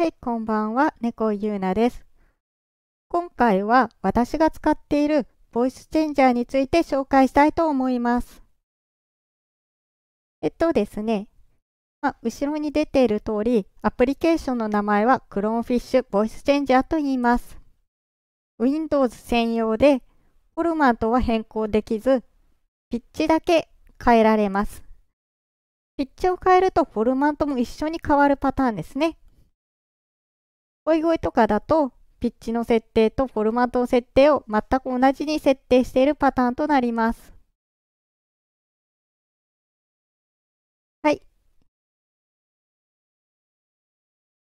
はい、こんばんは、猫ゆうなです。今回は私が使っているボイスチェンジャーについて紹介したいと思います。えっとですね、ま後ろに出ている通り、アプリケーションの名前はクローンフィッシュボイスチェンジャーと言います。Windows 専用で、フォルマントは変更できず、ピッチだけ変えられます。ピッチを変えるとフォルマントも一緒に変わるパターンですね。おいゴいとかだと、ピッチの設定とフォルマット設定を全く同じに設定しているパターンとなります。はい。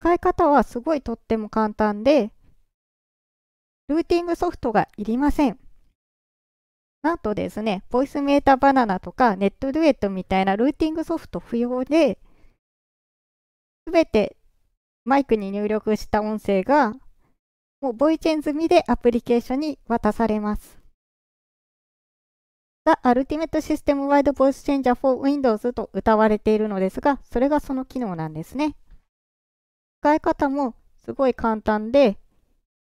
使い方はすごいとっても簡単で、ルーティングソフトがいりません。なんとですね、ボイスメーターバナナとかネットデュエットみたいなルーティングソフト不要で、すべてマイクに入力した音声が、もうボイチェン済みでアプリケーションに渡されます。The Ultimate System Wide Voice Changer for Windows と歌われているのですが、それがその機能なんですね。使い方もすごい簡単で、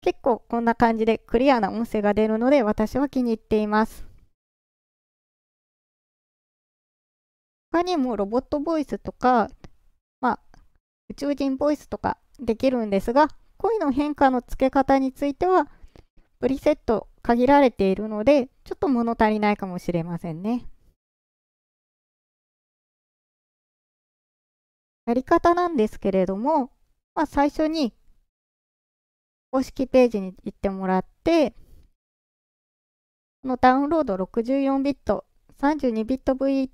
結構こんな感じでクリアな音声が出るので私は気に入っています。他にもロボットボイスとか宇宙人ボイスとかできるんですが、声の変化の付け方については、プリセット限られているので、ちょっと物足りないかもしれませんね。やり方なんですけれども、まあ、最初に公式ページに行ってもらって、このダウンロード 64bit、32bit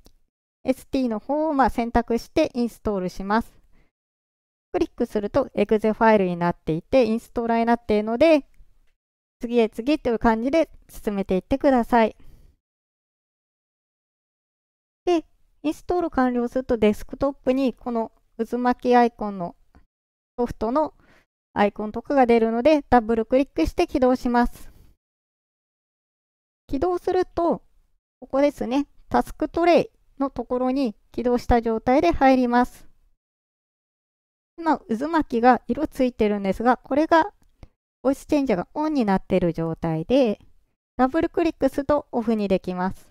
VST の方をま選択してインストールします。クリックするとエグゼファイルになっていて、インストーラーになっているので、次へ次という感じで進めていってください。で、インストール完了するとデスクトップにこの渦巻きアイコンのソフトのアイコンとかが出るので、ダブルクリックして起動します。起動すると、ここですね、タスクトレイのところに起動した状態で入ります。今渦巻きが色ついてるんですが、これがボイスチェンジャーがオンになってる状態で、ダブルクリックするとオフにできます。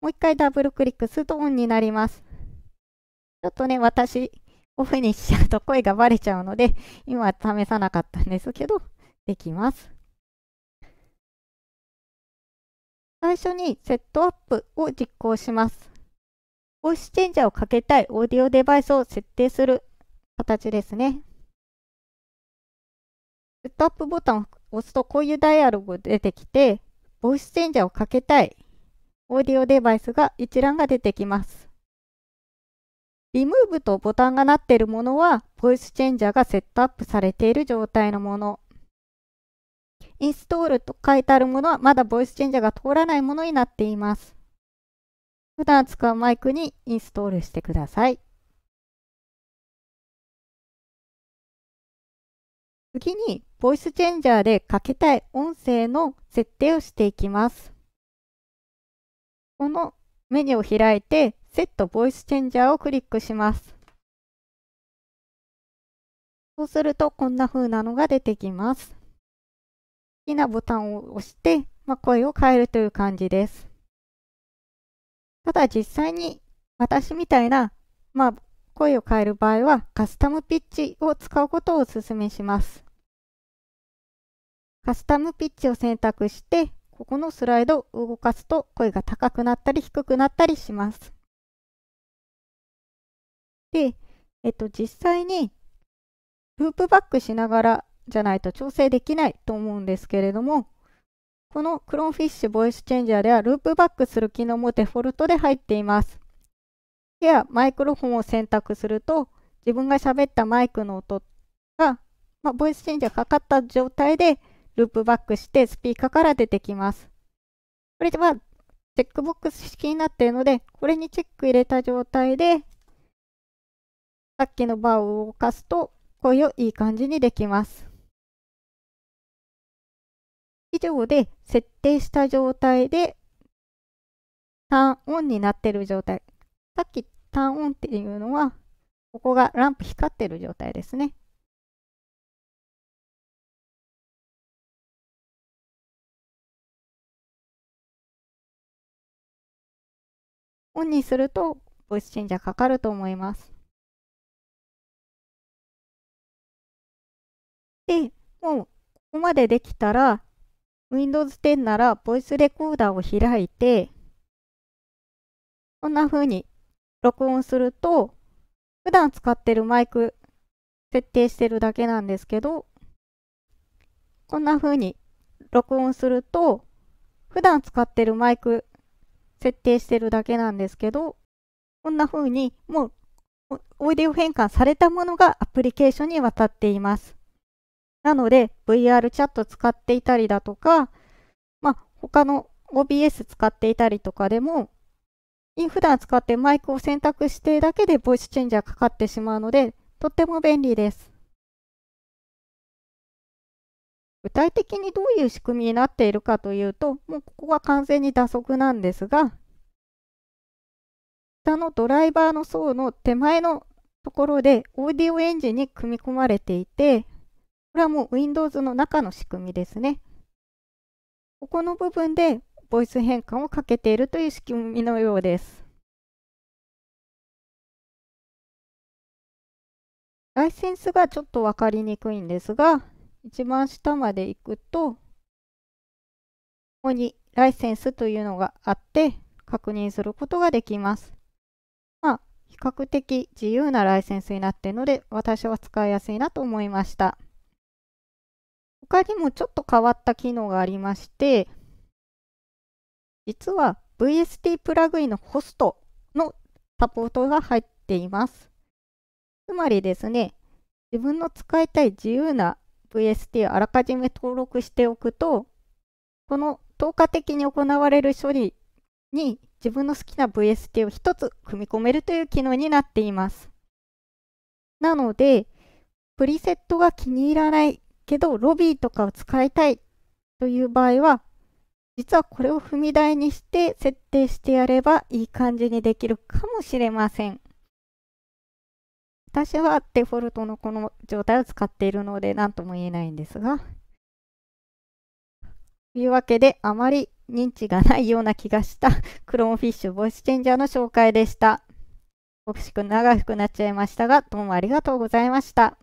もう一回ダブルクリックするとオンになります。ちょっとね、私、オフにしちゃうと声がバレちゃうので、今は試さなかったんですけど、できます。最初にセットアップを実行します。ボイスチェンジャーをかけたいオーディオデバイスを設定する形ですね。セットアップボタンを押すとこういうダイアログが出てきて、ボイスチェンジャーをかけたいオーディオデバイスが一覧が出てきます。リムーブとボタンがなっているものは、ボイスチェンジャーがセットアップされている状態のもの。インストールと書いてあるものは、まだボイスチェンジャーが通らないものになっています。普段使うマイクにインストールしてください。次に、ボイスチェンジャーでかけたい音声の設定をしていきます。このメニューを開いて、セットボイスチェンジャーをクリックします。そうすると、こんな風なのが出てきます。好きなボタンを押して、まあ、声を変えるという感じです。ただ実際に私みたいな、まあ、声を変える場合はカスタムピッチを使うことをお勧めします。カスタムピッチを選択して、ここのスライドを動かすと声が高くなったり低くなったりします。で、えっと、実際にループバックしながらじゃないと調整できないと思うんですけれども、このクロンフィッシュボイスチェンジャーではループバックする機能もデフォルトで入っています。ではマイクロフォンを選択すると自分が喋ったマイクの音が、まあ、ボイスチェンジャーかかった状態でループバックしてスピーカーから出てきます。これではチェックボックス式になっているのでこれにチェック入れた状態でさっきのバーを動かすと声をいい感じにできます。以上で設定した状態でターンオンになってる状態。さっきターンオンっていうのは、ここがランプ光ってる状態ですね。オンにすると、ボイスチェンジャーかかると思います。で、もうここまでできたら、Windows 10なら、ボイスレコーダーを開いて、こんな風に録音すると、普段使ってるマイク設定してるだけなんですけど、こんな風に録音すると、普段使ってるマイク設定してるだけなんですけど、こんな風にもうオイデオ変換されたものがアプリケーションに渡っています。なので、VR チャット使っていたりだとか、まあ、他の OBS 使っていたりとかでも、普段使ってマイクを選択しているだけでボイスチェンジャーかかってしまうので、とっても便利です。具体的にどういう仕組みになっているかというと、もうここは完全に打足なんですが、下のドライバーの層の手前のところでオーディオエンジンに組み込まれていて、これはもう Windows の中の仕組みですね。ここの部分でボイス変換をかけているという仕組みのようです。ライセンスがちょっと分かりにくいんですが、一番下まで行くと、ここにライセンスというのがあって、確認することができます。まあ、比較的自由なライセンスになっているので、私は使いやすいなと思いました。他にもちょっと変わった機能がありまして、実は VST プラグインのホストのサポートが入っています。つまりですね、自分の使いたい自由な VST をあらかじめ登録しておくと、この透過的に行われる処理に自分の好きな VST を1つ組み込めるという機能になっています。なので、プリセットが気に入らないけど、ロビーとかを使いたいという場合は、実はこれを踏み台にして設定してやればいい感じにできるかもしれません。私はデフォルトのこの状態を使っているので何とも言えないんですが。というわけで、あまり認知がないような気がした クローンフィッシュボイスチェンジャーの紹介でした。惜しく長くなっちゃいましたが、どうもありがとうございました。